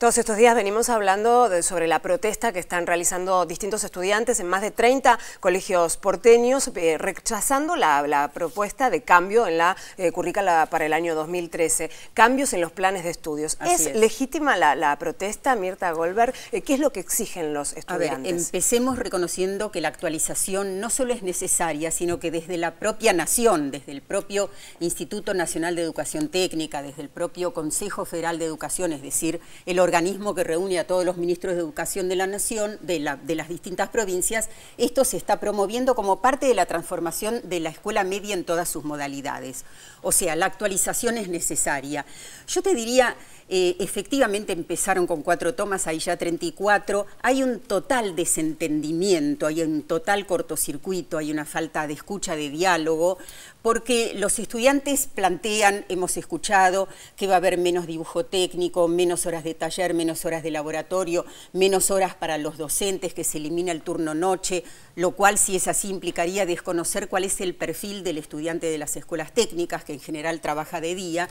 Todos estos días venimos hablando sobre la protesta que están realizando distintos estudiantes en más de 30 colegios porteños, eh, rechazando la, propuesta de cambio en la eh, currícula para el año 2013, cambios en los planes de estudios. ¿Es, legítima la, protesta, Mirta Goldberg? Eh, ¿Qué es lo que exigen los estudiantes? empecemos reconociendo que la actualización no solo es necesaria, sino que desde la propia nación, desde el propio Instituto Nacional de Educación Técnica, desde el propio Consejo Federal de Educación, es decir, el organismo que reúne a todos los ministros de Educación de la Nación, de, la, de las distintas provincias, esto se está promoviendo como parte de la transformación de la escuela media en todas sus modalidades. O sea, la actualización es necesaria. Yo te diría, eh, efectivamente empezaron con cuatro tomas, hay ya 34. Hay un total desentendimiento, hay un total cortocircuito, hay una falta de escucha, de diálogo, porque los estudiantes plantean, hemos escuchado, que va a haber menos dibujo técnico, menos horas de taller, menos horas de laboratorio, menos horas para los docentes, que se elimina el turno noche, lo cual si es así implicaría desconocer cuál es el perfil del estudiante de las escuelas técnicas, que en general trabaja de día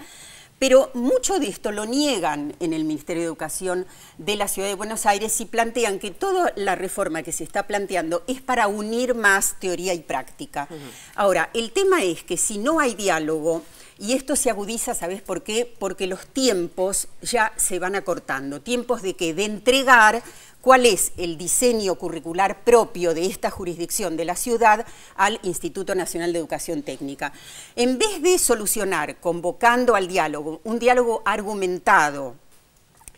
pero mucho de esto lo niegan en el Ministerio de Educación de la Ciudad de Buenos Aires y plantean que toda la reforma que se está planteando es para unir más teoría y práctica. Ahora, el tema es que si no hay diálogo, y esto se agudiza, ¿sabes por qué? Porque los tiempos ya se van acortando. Tiempos de que de entregar cuál es el diseño curricular propio de esta jurisdicción de la ciudad al Instituto Nacional de Educación Técnica. En vez de solucionar convocando al diálogo, un diálogo argumentado,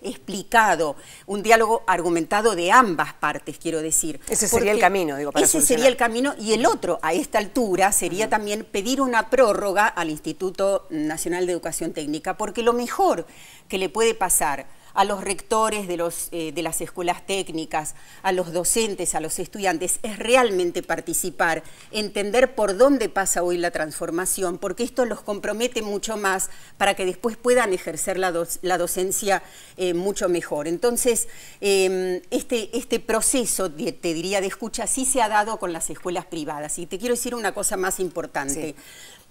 explicado, un diálogo argumentado de ambas partes, quiero decir. Ese sería el camino, digo, para Ese sería el camino y el otro, a esta altura, sería también pedir una prórroga al Instituto Nacional de Educación Técnica, porque lo mejor que le puede pasar a los rectores de, los, eh, de las escuelas técnicas, a los docentes, a los estudiantes, es realmente participar, entender por dónde pasa hoy la transformación, porque esto los compromete mucho más para que después puedan ejercer la, docencia eh, mucho mejor. Entonces, em, este, este proceso, te diría, de escucha sí se ha dado con las escuelas privadas. Y te quiero decir una cosa más importante.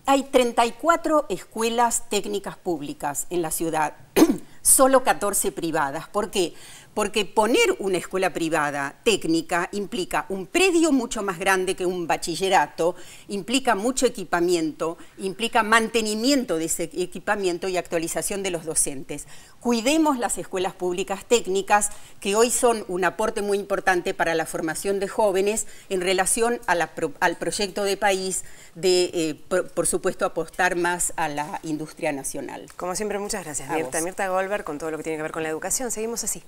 Hay 34 escuelas técnicas públicas en la ciudad solo 14 privadas. ¿Por porque poner una escuela privada técnica implica un predio mucho más grande que un bachillerato, implica mucho equipamiento, implica mantenimiento de ese equipamiento y actualización de los docentes. Cuidemos las escuelas públicas técnicas, que hoy son un aporte muy importante para la formación de jóvenes en relación al proyecto de país de, eh, por, supuesto, apostar más a la industria nacional. Como siempre, muchas gracias, Mirta. Mirta Goldberg, con todo lo que tiene que ver con la educación. Seguimos así.